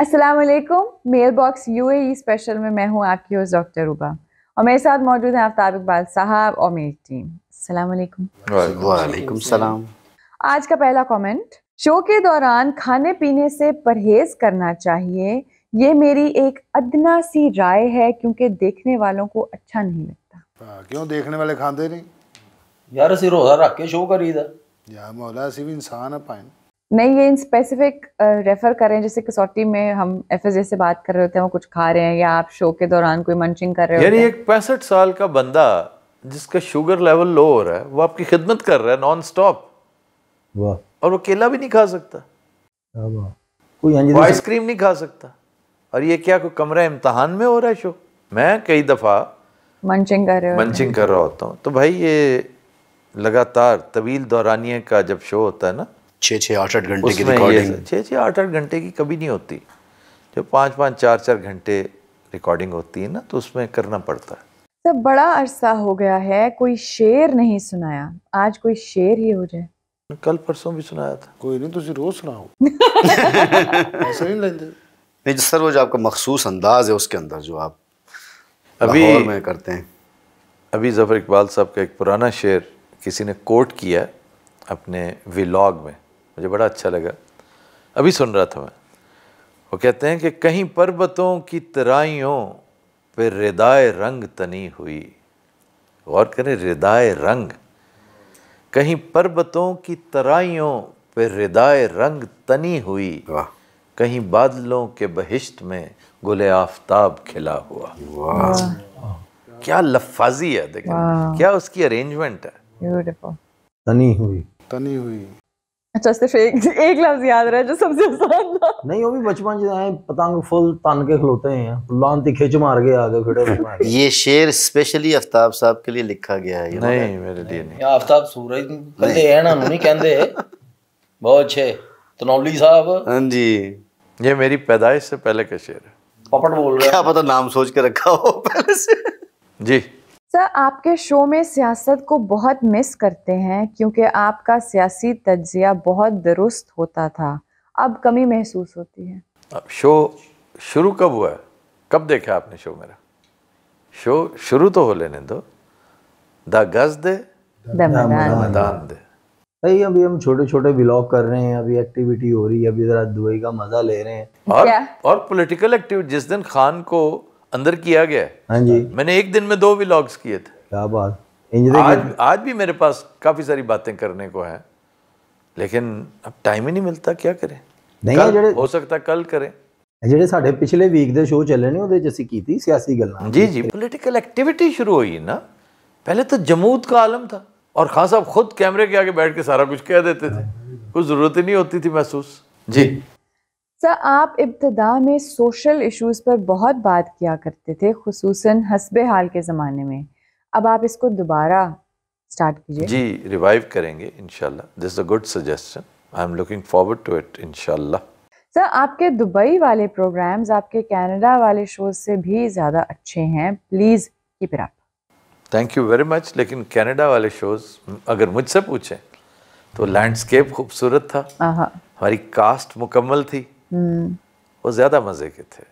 Aslam mailbox you special में मैं हूँ आपकी होस्ट डॉक्टर रूबा और मेरे साथ मौजूद हैं आफ्ताब इकबाल साहब और मेरी टीम वालेकुम सलाम आज का पहला कमेंट शो के दौरान खाने पीने से परहेज करना चाहिए ये मेरी एक अदना सी राय है क्योंकि देखने वालों को अच्छा नहीं लगता हाँ, क्यों देखने वाले खाते नहीं यार असं रोजा रख के शो करीदा यार मौला असं भी इंसान है पाए नहीं ये इन स्पेसिफिक रेफर कर रहे हैं जैसे कसौटी में हम एफ से बात कर रहे होते हैं वो कुछ खा रहे हैं या आप शो के दौरान कोई मंचिंग कर रहे हो यानी एक पैंसठ साल का बंदा जिसका शुगर लेवल लो हो रहा है वो आपकी खिदमत कर रहा है नॉन स्टॉप वाह और वो केला भी नहीं खा सकता कोई आइसक्रीम हाँ नहीं खा सकता और ये क्या कोई कमरा इम्तहान में हो रहा है शो मैं कई दफ़ा मंचिंग कर रहे मंचिंग कर रहा होता हूँ तो भाई ये लगातार तवील दौरानिए का जब शो होता है ना छः छः आठ आठ घंटे की रिकॉर्डिंग छः छः आठ आठ घंटे की कभी नहीं होती जब पाँच पाँच चार चार घंटे रिकॉर्डिंग होती है ना तो उसमें करना पड़ता है सब बड़ा अरसा हो गया है कोई शेर नहीं सुनाया आज कोई शेर ही हो जाए कल परसों भी सुनाया था कोई नहीं तुझे रोज सुनाओ नहीं सर वो जो आपका मखसूस अंदाज है उसके अंदर जो आप अभी में करते हैं अभी ज़फ़र इकबाल साहब का एक पुराना शेर किसी ने कोट किया अपने विलॉग में मुझे बड़ा अच्छा लगा अभी सुन रहा था मैं वो कहते हैं कि कहीं पर्वतों की तराइयों पे रिदाय रंग तनी हुई गौर करें रिदाय रंग कहीं पर्वतों की तराइयों पे रिदाय रंग तनी हुई कहीं बादलों के बहिश्त में गुले आफ्ताब खिला हुआ क्या लफाजी है देखिए क्या उसकी अरेंजमेंट है तनी हुई तनी हुई अच्छा सिर्फ एक एक लफ्ज याद रहा जो सबसे आसान था नहीं वो भी बचपन से आए पतंग फुल तान के खिलौते हैं ती खिंच मार के आ गए फिर ये शेर स्पेशली आफ्ताब साहब के लिए लिखा गया है नहीं मेरे लिए नहीं आफ्ताब सूरज कहते हैं ना नहीं कहते बहुत अच्छे तनौली साहब हां जी ये मेरी पैदाइश से पहले का शेर है पपट बोल रहा है क्या पता नाम सोच के रखा हो पहले से जी सर आपके शो में सियासत को बहुत मिस करते हैं क्योंकि आपका सियासी तजिया बहुत दुरुस्त होता था अब कमी महसूस होती है अब शो शुरू कब हुआ है कब देखा आपने शो मेरा शो शुरू तो हो लेने दो द गज दे मैदान दे भाई अभी हम छोटे छोटे ब्लॉग कर रहे हैं अभी एक्टिविटी हो रही है अभी जरा दुबई का मजा ले रहे हैं और, और पॉलिटिकल एक्टिविटी जिस दिन खान को अंदर किया गया हाँ जी मैंने एक दिन में दो व्लॉग्स किए थे क्या बात आज आज भी मेरे पास काफ़ी सारी बातें करने को है लेकिन अब टाइम ही नहीं मिलता क्या करें नहीं कल, हो सकता कल करें ਜਿਹੜੇ ਸਾਡੇ पिछले वीक ਦੇ शो चले ਨੇ ਉਹਦੇ ਚ ਅਸੀਂ ਕੀਤੀ ਸਿਆਸੀ ਗੱਲਾਂ ਜੀ ਜੀ ਪੋਲੀਟੀਕਲ ਐਕਟੀविटी ਸ਼ੁਰੂ ਹੋਈ ਨਾ ਪਹਿਲੇ ਤਾਂ ਜਮੂਦ ਦਾ था और खान साहब खुद कैमरे के आगे बैठ के सारा कुछ कह देते थे हाँ। कुछ ज़रूरत ही नहीं होती थी महसूस जी सर आप इब्तदा में सोशल इश्यूज़ पर बहुत बात किया करते थे खसूस हसब हाल के ज़माने में अब आप इसको दोबारा स्टार्ट कीजिए जी रिवाइव करेंगे in this a good suggestion I am looking forward to it in sir आपके दुबई वाले प्रोग्राम्स आपके कनाडा वाले शोज से भी ज़्यादा अच्छे हैं please keep it up thank you very much लेकिन कनाडा वाले शोज अगर मुझसे पूछें तो लैंडस्केप खूबसूरत था हमारी कास्ट मुकम्मल थी वो ज़्यादा मज़े के थे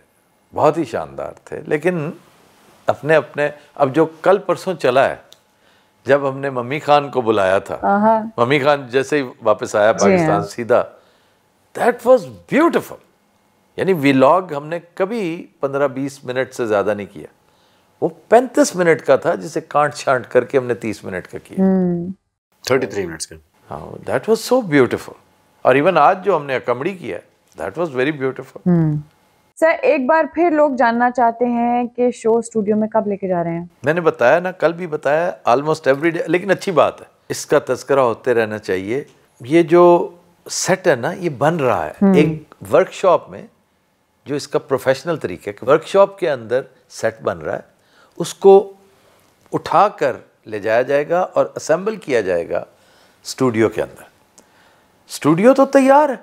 बहुत ही शानदार थे लेकिन अपने अपने अब जो कल परसों चला है जब हमने मम्मी खान को बुलाया था मम्मी खान जैसे ही वापस आया हाँ। पाकिस्तान सीधा दैट वॉज ब्यूटिफुल यानी विलॉग हमने कभी पंद्रह बीस मिनट से ज़्यादा नहीं किया वो पैंतीस मिनट का था जिसे कांट छांट करके हमने तीस मिनट का किया हम्म। थर्टी थ्री मिनट्स का हाँ दैट वॉज सो ब्यूटिफुल और इवन आज जो हमने अकमड़ी किया that was very beautiful sir एक बार फिर लोग जानना चाहते हैं कि शो स्टूडियो में कब लेके जा रहे हैं मैंने बताया ना कल भी बताया ऑलमोस्ट एवरी डे लेकिन अच्छी बात है इसका तस्करा होते रहना चाहिए ये जो सेट है ना ये बन रहा है hmm. एक वर्कशॉप में जो इसका प्रोफेशनल तरीका है वर्कशॉप के अंदर सेट बन रहा है उसको उठा कर ले जाया जाएगा और असेंबल किया जाएगा स्टूडियो के अंदर स्टूडियो तो तैयार है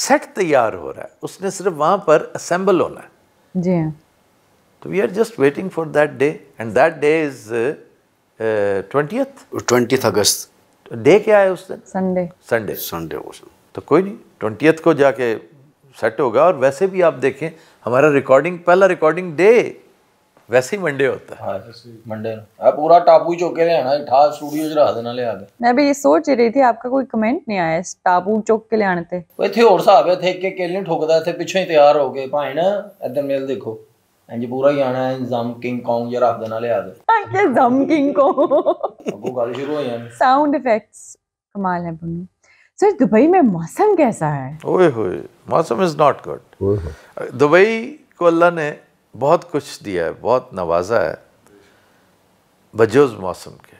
सेट तैयार हो रहा है उसने सिर्फ वहाँ पर असेंबल होना है जी हाँ। तो we are just waiting for that day and that day is twenty August day क्या है उस दिन संडे संडे संडे तो कोई नहीं ट्वेंटियथ को जाके सेट होगा और वैसे भी आप देखें हमारा रिकॉर्डिंग पहला रिकॉर्डिंग डे ਵੈਸੇ ਹੀ ਮੰਡੇ ਹੁੰਦਾ ਹਾਂ ਮੰਡੇ ਨੂੰ ਆ ਪੂਰਾ ਟਾਪੂ ਹੀ ਚੁੱਕ ਕੇ ਲਿਆਣਾ ਠਾ ਸਟੂਡੀਓ 'ਚ ਰੱਖ ਦੇਣਾ ਲਿਆ ਕੇ ਮੈਂ ਵੀ ਇਹ ਸੋਚ ਰਹੀ ਸੀ ਆਪਕਾ ਕੋਈ ਕਮੈਂਟ ਨਹੀਂ ਆਇਆ ਇਸ ਟਾਪੂ ਚੁੱਕ ਕੇ ਲਿਆਣ ਤੇ ਉਹ ਇੱਥੇ ਹੋਰ ਹਿਸਾਬ ਹੈ ਇੱਥੇ ਇੱਕ ਇੱਕ ਕੇਲੇ ਠੁਕਦਾ ਇੱਥੇ ਪਿੱਛੇ ਹੀ ਤਿਆਰ ਹੋ ਗਏ ਭਾਈ ਨਾ ਇਧਰ ਮੇਲ ਦੇਖੋ ਇੰਜ ਪੂਰਾ ਹੀ ਆਣਾ ਹੈ ਜ਼ਮ ਕਿੰਗ ਕੌਂਗ ਜਿਹਾ ਰੱਖ ਦੇਣਾ ਲਿਆ ਕੇ ਕਿ ਜ਼ਮ ਕਿੰਗ ਕੌਂਗ ਅੱਗੋਂ ਗੱਲ ਸ਼ੁਰੂ ਹੋ ਜਾਣੀ ਸਾਊਂਡ ਇਫੈਕਟਸ ਕਮਾਲ ਹੈ ਬੰਨੂ सर दुबई में मौसम कैसा है ओए होए मौसम इज नॉट गुड दुबई को अल्लाह ने बहुत कुछ दिया है बहुत नवाजा है बजोज मौसम के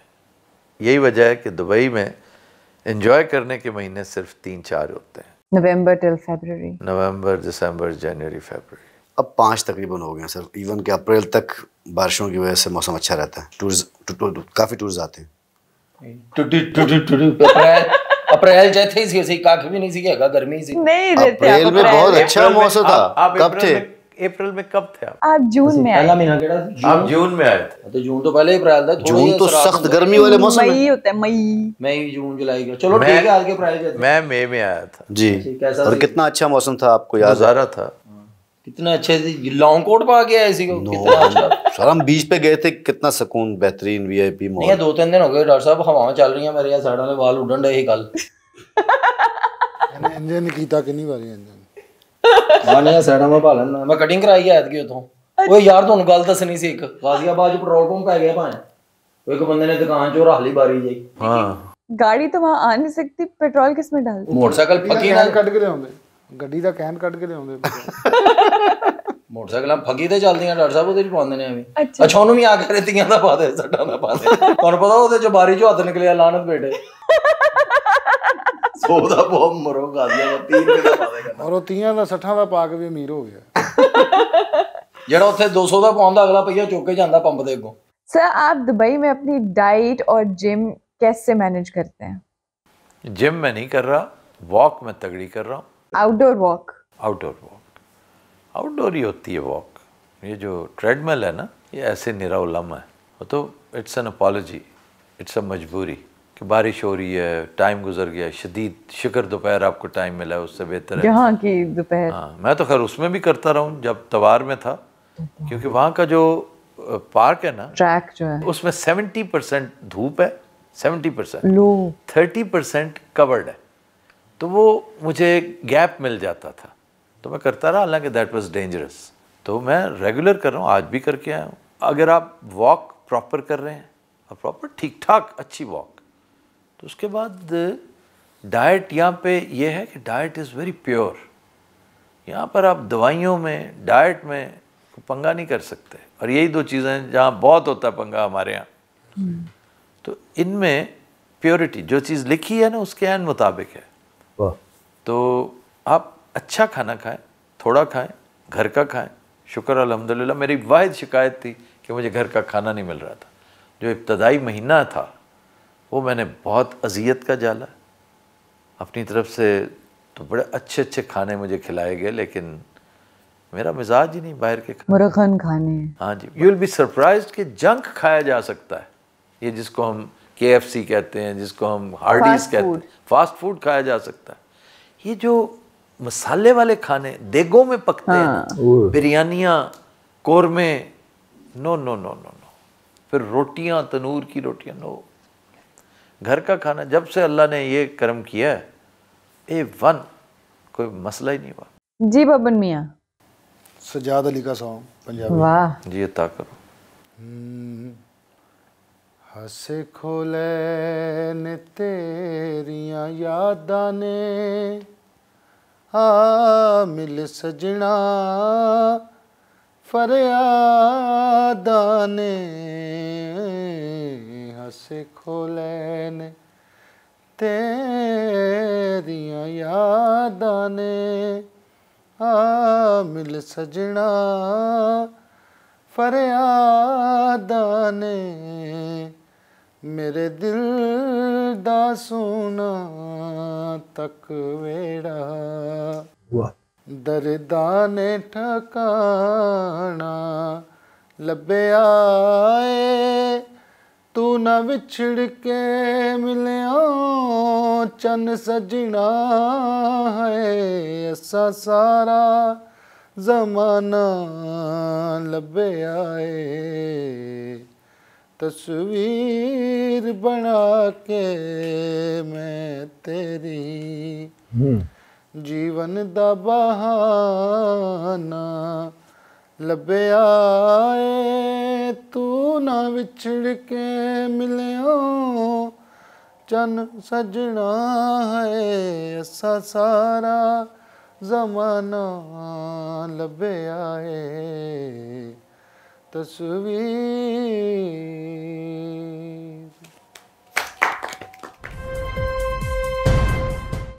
यही वजह है कि दुबई में इंजॉय करने के महीने सिर्फ तीन चार होते हैं नवंबर टिल फरवरी नवंबर दिसंबर जनवरी फरवरी अब पाँच तकरीबन हो गए हैं सर इवन कि अप्रैल तक बारिशों की वजह से मौसम अच्छा रहता है टूर्स काफ़ी टूर्स आते हैं अप्रैल जैसे ही सी काफी भी नहीं सीखेगा गर्मी सी नहीं अप्रैल में बहुत अच्छा मौसम था कब थे अप्रैल में कब थे आप आप जून में पहला महीना केड़ा आप जून में आए थे हाँ, तो जून तो पहले ही अप्रैल था जून तो सख्त गर्मी वाले मौसम मई होता है मई मई जून जुलाई का चलो ठीक है आगे अप्रैल मैं मई में आया था जी और कितना अच्छा मौसम था आपको याद आ रहा था कितना अच्छे से लॉन्ग कोट पा गया है इसी को no. कितना अच्छा सर हम बीच पे गए थे कितना सुकून बेहतरीन वीआईपी मॉल नहीं दो तीन दिन हो गए डॉक्टर साहब हवा चल रही है मेरे यहाँ साइड वाले बाल उड़न रहे कल इंजन की ताकि नहीं भरी इंजन ਹਾਂ ਨਹੀਂ ਸਾਡਾ ਮੈਂ ਭਾਲ ਨਾ ਮੈਂ ਕਟਿੰਗ ਕਰਾਈ ਆ ਐਤਕੀ ਉਥੋਂ ਓਏ ਯਾਰ ਤੁਹਾਨੂੰ ਗੱਲ ਦੱਸਣੀ ਸੀ ਇੱਕ ਗਾਜ਼ੀਆਬਾਦ ਚ ਪੈਟਰੋਲ ਪੰਪ ਪੈ ਗਿਆ ਭਾਵੇਂ ਇੱਕ ਬੰਦੇ ਨੇ ਦੁਕਾਨ ਚੋਂ ਰੱਖ ਲਈ ਬਾਰੀ ਜਾਈ ਹਾਂ ਗਾੜੀ ਤਾਂ ਵਾ ਆ ਨਹੀਂ ਸਕਦੀ ਪੈਟਰੋਲ ਕਿਸ ਵਿੱਚ ਡਾਲਦੇ ਮੋਟਰਸਾਈਕਲ ਪੱਕੀ ਨਾਲ ਕੱਢ ਕੇ ਲਿਆਉਂਦੇ ਗੱਡੀ ਦਾ ਕੈਨ ਕੱਢ ਕੇ ਲਿਆਉਂਦੇ ਮੋਟਰਸਾਈਕਲਾਂ ਫੱਗੀ ਤੇ ਚੱਲਦੀਆਂ ਡਾਕਟਰ ਸਾਹਿਬ ਉਹਦੇ ਵੀ ਪਾਉਂਦੇ ਨੇ ਐਵੇਂ ਅੱਛਾ ਉਹਨੂੰ ਵੀ ਆ ਕੇ ਰੇਤੀਆਂ ਦਾ ਪਾ ਦੇ ਸੱਟਾਂ ਦਾ ਪਾ ਦੇ ਤੁਹਾਨੂੰ ਪਤਾ ਉਹਦੇ ਚ ਬਾਰੀ ਚੋਂ ਹੱਥ ਨਿਕਲਿਆ ਲਾਨਤ ਬੇਟੇ 100 ਦਾ ਬਹੁਤ ਮਰੋ ਦਾ 30 ਦਾ ਪਾ ਔਰ ਉਹ ਦਾ ਦਾ ਵੀ ਅਮੀਰ ਹੋ ਗਿਆ ਜਿਹੜਾ ਉੱਥੇ 200 ਦਾ ਪਾਉਂਦਾ ਅਗਲਾ ਪਈਆ ਚੁੱਕ ਕੇ ਜਾਂਦਾ ਪੰਪ ਦੇ ਅੱਗੋਂ जिम में नहीं कर रहा वॉक में तगड़ी कर रहा हूँ वॉक है ये जो ट्रेडमिल है ना ये ऐसे निराउलम है वो तो it's an apology it's a मजबूरी कि बारिश हो रही है टाइम गुजर गया शदीद शिक्र दोपहर आपको टाइम मिला है उससे बेहतर यहाँ की दोपहर हाँ मैं तो खैर उसमें भी करता रहा जब तवार में था क्योंकि वहाँ का जो पार्क है ना ट्रैक जो है उसमें सेवेंटी परसेंट धूप है seventy percent thirty percent covered है तो वो मुझे गैप मिल जाता था तो मैं करता रहा हालांकि दैट वाज डेंजरस तो मैं रेगुलर कर रहा हूँ आज भी करके आया हूँ अगर आप वॉक प्रॉपर कर रहे हैं और प्रॉपर ठीक ठाक अच्छी वॉक तो उसके बाद डाइट यहाँ पे ये है कि डाइट इज़ वेरी प्योर यहाँ पर आप दवाइयों में डाइट में पंगा नहीं कर सकते और यही दो चीज़ें हैं जहाँ बहुत होता है पंगा हमारे यहाँ तो इनमें प्योरिटी जो चीज़ लिखी है ना उसके एन मुताबिक है तो आप अच्छा खाना खाएं थोड़ा खाएं घर का खाएं शुक्र अलहमदिल्ला मेरी वाद शिकायत थी कि मुझे घर का खाना नहीं मिल रहा था जो इब्तदाई महीना था वो मैंने बहुत अजियत का जाला अपनी तरफ से तो बड़े अच्छे अच्छे खाने मुझे खिलाए गए लेकिन मेरा मिजाज ही नहीं बाहर के मुरखन खाने हाँ जी यू विल बी सरप्राइज कि जंक खाया जा सकता है ये जिसको हम के कहते हैं जिसको हम हार्डीज कहते हैं फास्ट फूड खाया जा सकता है ये जो मसाले वाले खाने देगों में पकते हाँ। हैं बिरयानियाँ कौरमे no no no no no फिर रोटियाँ तनूर की रोटियाँ नो घर का खाना जब से अल्लाह ने ये कर्म किया है ए वन कोई मसला ही नहीं हुआ जी बबन मियाँ सजाद अली का सॉन्ग पंजाबी वाह जी अता करो हस हम्म, खोलैन तेरिया यादा ने आ मिल सजना फरियादा ने ਸਿੱਖ ਲੈਨ ਤੇਰੀਆਂ ਯਾਦਾਂ ਨੇ ਆ ਮਿਲ ਸਜਣਾ ਫਰਿਆਦਾਂ ਨੇ ਮੇਰੇ ਦਿਲ ਦਾ ਸੋਨਾ ਤੱਕ ਵੇੜਾ ਦਰਦਾਂ ਨੇ ਠਕਾਣਾ ਲੱਭਿਆ ਏ ਤੂੰ ਨਾ ਵਿਛੜ ਕੇ ਮਿਲਿਓ ਚੰਨ ਸਜਣਾ ਹੈ ਅਸਾ ਸਾਰਾ ਜ਼ਮਾਨਾ ਲੱਭਿਆ ਏ ਤਸਵੀਰ ਬਣਾ ਕੇ ਮੈਂ ਤੇਰੀ ਜੀਵਨ ਦਾ ਬਹਾਨਾ ਲੱਭਿਆ ਏ ਤੂੰ ਨਾ ਵਿਛੜ ਕੇ ਮਿਲਿਓ ਚੰਨ ਸਜਣਾ ਹੈ ਅਸਾ ਸਾਰਾ ਜ਼ਮਾਨਾ ਲੱਭਿਆ ਏ ਤਸਵੀਰ